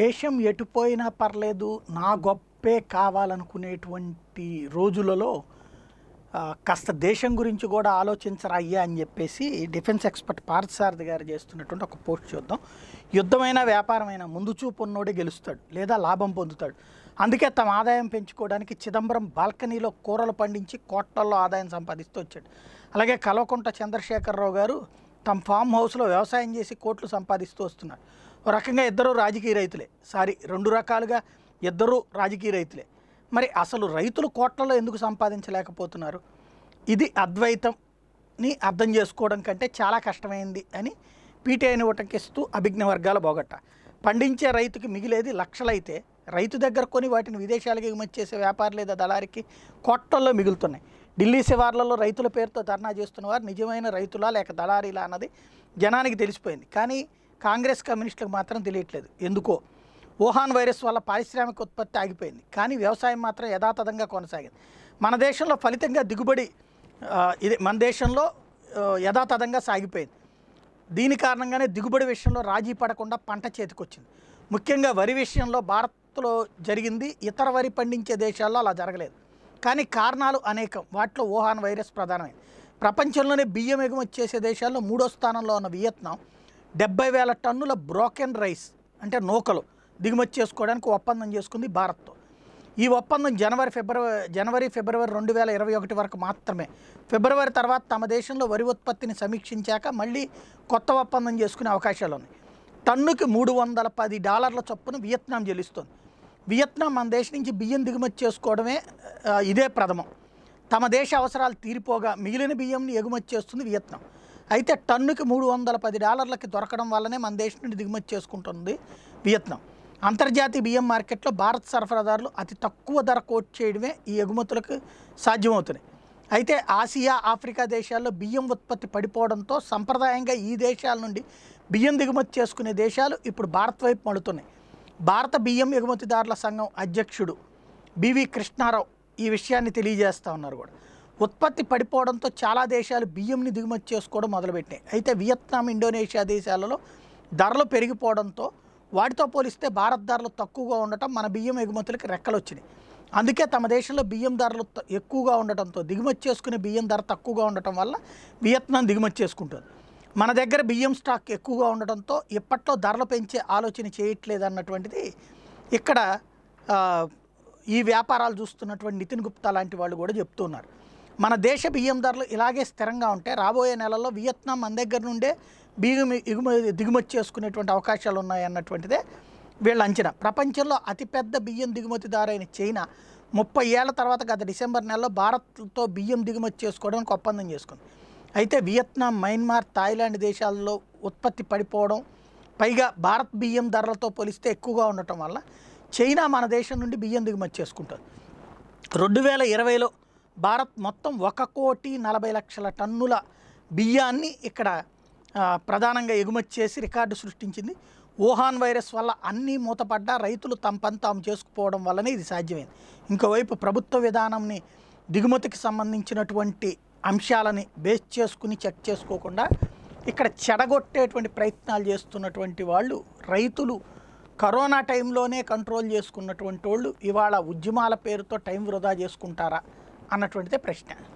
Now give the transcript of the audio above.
దేశం ఎటుపోయినా పర్లేదు నా గొప్పే కావాలనుకునేటువంటి రోజులలో కాస్త దేశం గురించి కూడా ఆలోచించరా అయ్యా అని చెప్పేసి డిఫెన్స్ ఎక్స్పర్ట్ పార్థసారథి గారు చేస్తున్నటువంటి ఒక పోస్ట్ చూద్దాం యుద్ధమైన వ్యాపారమైన ముందు చూపు ఉన్నోడే గెలుస్తాడు లేదా లాభం పొందుతాడు అందుకే తమ ఆదాయం పెంచుకోవడానికి చిదంబరం బాల్కనీలో కూరలు పండించి కోట్లల్లో ఆదాయం సంపాదిస్తూ వచ్చాడు అలాగే కల్వకుంట చంద్రశేఖరరావు గారు తమ ఫామ్ హౌస్లో వ్యవసాయం చేసి కోట్లు సంపాదిస్తూ వస్తున్నారు ఓ రకంగా ఇద్దరు రాజకీయ రైతులే సారీ రెండు రకాలుగా ఇద్దరు రాజకీయ రైతులే మరి అసలు రైతులు కోట్లలో ఎందుకు సంపాదించలేకపోతున్నారు ఇది అద్వైతంని అర్థం చేసుకోవడం కంటే చాలా కష్టమైంది అని పీటీఐని ఉటంకిస్తూ అభిజ్ఞ వర్గాల బోగట్ట పండించే రైతుకి మిగిలేది లక్షలైతే రైతు దగ్గర కొని వాటిని విదేశాలకు ఎగుమతి చేసే వ్యాపారి లేదా దళారికి కోట్లల్లో మిగులుతున్నాయి ఢిల్లీ శివార్లలో రైతుల పేరుతో ధర్నా చేస్తున్న వారు నిజమైన రైతులా లేక దళారీలా అన్నది జనానికి తెలిసిపోయింది కానీ కాంగ్రెస్ కమ్యూనిస్టులకు మాత్రం తెలియట్లేదు ఎందుకో వుహాన్ వైరస్ వల్ల పారిశ్రామిక ఉత్పత్తి ఆగిపోయింది కానీ వ్యవసాయం మాత్రం యథాతథంగా కొనసాగింది మన దేశంలో ఫలితంగా దిగుబడి ఇది మన దేశంలో యథాతథంగా సాగిపోయింది దీని కారణంగానే దిగుబడి విషయంలో రాజీ పడకుండా పంట చేతికొచ్చింది ముఖ్యంగా వరి విషయంలో భారత్లో జరిగింది ఇతర వరి పండించే దేశాల్లో అలా జరగలేదు కానీ కారణాలు అనేకం వాటిలో వుహాన్ వైరస్ ప్రధానమైంది ప్రపంచంలోనే బియ్యం ఎగుమతి చేసే దేశాల్లో మూడో స్థానంలో ఉన్న వియత్నాం డెబ్బై వేల టన్నుల బ్రోకెన్ రైస్ అంటే నూకలు దిగుమతి చేసుకోవడానికి ఒప్పందం చేసుకుంది భారత్తో ఈ ఒప్పందం జనవరి ఫిబ్రవరి జనవరి ఫిబ్రవరి రెండు వేల ఇరవై ఒకటి వరకు మాత్రమే ఫిబ్రవరి తర్వాత తమ దేశంలో వరి ఉత్పత్తిని సమీక్షించాక మళ్ళీ కొత్త ఒప్పందం చేసుకునే అవకాశాలు ఉన్నాయి టన్నుకి మూడు వందల పది డాలర్ల చొప్పున వియత్నాం చెల్లిస్తుంది వియత్నాం మన దేశం నుంచి బియ్యం దిగుమతి చేసుకోవడమే ఇదే ప్రథమం తమ దేశ అవసరాలు తీరిపోగా మిగిలిన బియ్యంని ఎగుమతి చేస్తుంది వియత్నాం అయితే టన్నుకి మూడు వందల పది డాలర్లకి దొరకడం వల్లనే మన దేశం నుండి దిగుమతి చేసుకుంటుంది వియత్నాం అంతర్జాతీయ బియ్యం మార్కెట్లో భారత్ సరఫరాదారులు అతి తక్కువ ధర కోట్ చేయడమే ఈ ఎగుమతులకు సాధ్యమవుతున్నాయి అయితే ఆసియా ఆఫ్రికా దేశాల్లో బియ్యం ఉత్పత్తి పడిపోవడంతో సంప్రదాయంగా ఈ దేశాల నుండి బియ్యం దిగుమతి చేసుకునే దేశాలు ఇప్పుడు భారత్ వైపు మడుతున్నాయి భారత బియ్యం ఎగుమతిదారుల సంఘం అధ్యక్షుడు బివి కృష్ణారావు ఈ విషయాన్ని తెలియజేస్తూ ఉన్నారు కూడా ఉత్పత్తి పడిపోవడంతో చాలా దేశాలు బియ్యంని దిగుమతి చేసుకోవడం మొదలుపెట్టాయి అయితే వియత్నాం ఇండోనేషియా దేశాలలో ధరలు పెరిగిపోవడంతో వాటితో పోలిస్తే భారత్ ధరలు తక్కువగా ఉండటం మన బియ్యం ఎగుమతులకు రెక్కలు వచ్చినాయి అందుకే తమ దేశంలో బియ్యం ధరలు ఎక్కువగా ఉండటంతో దిగుమతి చేసుకునే బియ్యం ధర తక్కువగా ఉండటం వల్ల వియత్నాం దిగుమతి చేసుకుంటుంది మన దగ్గర బియ్యం స్టాక్ ఎక్కువగా ఉండటంతో ఇప్పట్లో ధరలు పెంచే ఆలోచన చేయట్లేదు అన్నటువంటిది ఇక్కడ ఈ వ్యాపారాలు చూస్తున్నటువంటి నితిన్ గుప్తా లాంటి వాళ్ళు కూడా చెప్తున్నారు మన దేశ బియ్యం ధరలు ఇలాగే స్థిరంగా ఉంటే రాబోయే నెలల్లో వియత్నాం మన దగ్గర నుండే బియ్యం ఎగుమతి దిగుమతి చేసుకునేటువంటి అవకాశాలు ఉన్నాయి అన్నటువంటిదే వీళ్ళ అంచనా ప్రపంచంలో అతిపెద్ద బియ్యం దిగుమతిదారైన చైనా ముప్పై ఏళ్ల తర్వాత గత డిసెంబర్ నెలలో భారత్తో బియ్యం దిగుమతి చేసుకోవడానికి ఒప్పందం చేసుకుంది అయితే వియత్నాం మయన్మార్ థాయిలాండ్ దేశాల్లో ఉత్పత్తి పడిపోవడం పైగా భారత్ బియ్యం ధరలతో పోలిస్తే ఎక్కువగా ఉండటం వల్ల చైనా మన దేశం నుండి బియ్యం దిగుమతి చేసుకుంటుంది రెండు వేల ఇరవైలో భారత్ మొత్తం ఒక కోటి నలభై లక్షల టన్నుల బియ్యాన్ని ఇక్కడ ప్రధానంగా ఎగుమతి చేసి రికార్డు సృష్టించింది వుహాన్ వైరస్ వల్ల అన్నీ మూతపడ్డ రైతులు తమ పని తాము చేసుకుపోవడం వల్లనే ఇది సాధ్యమైంది ఇంకోవైపు ప్రభుత్వ విధానంని దిగుమతికి సంబంధించినటువంటి అంశాలని బేస్ చేసుకుని చెక్ చేసుకోకుండా ఇక్కడ చెడగొట్టేటువంటి ప్రయత్నాలు చేస్తున్నటువంటి వాళ్ళు రైతులు కరోనా టైంలోనే కంట్రోల్ చేసుకున్నటువంటి వాళ్ళు ఇవాళ ఉద్యమాల పేరుతో టైం వృధా చేసుకుంటారా అన్నటువంటిదే ప్రశ్న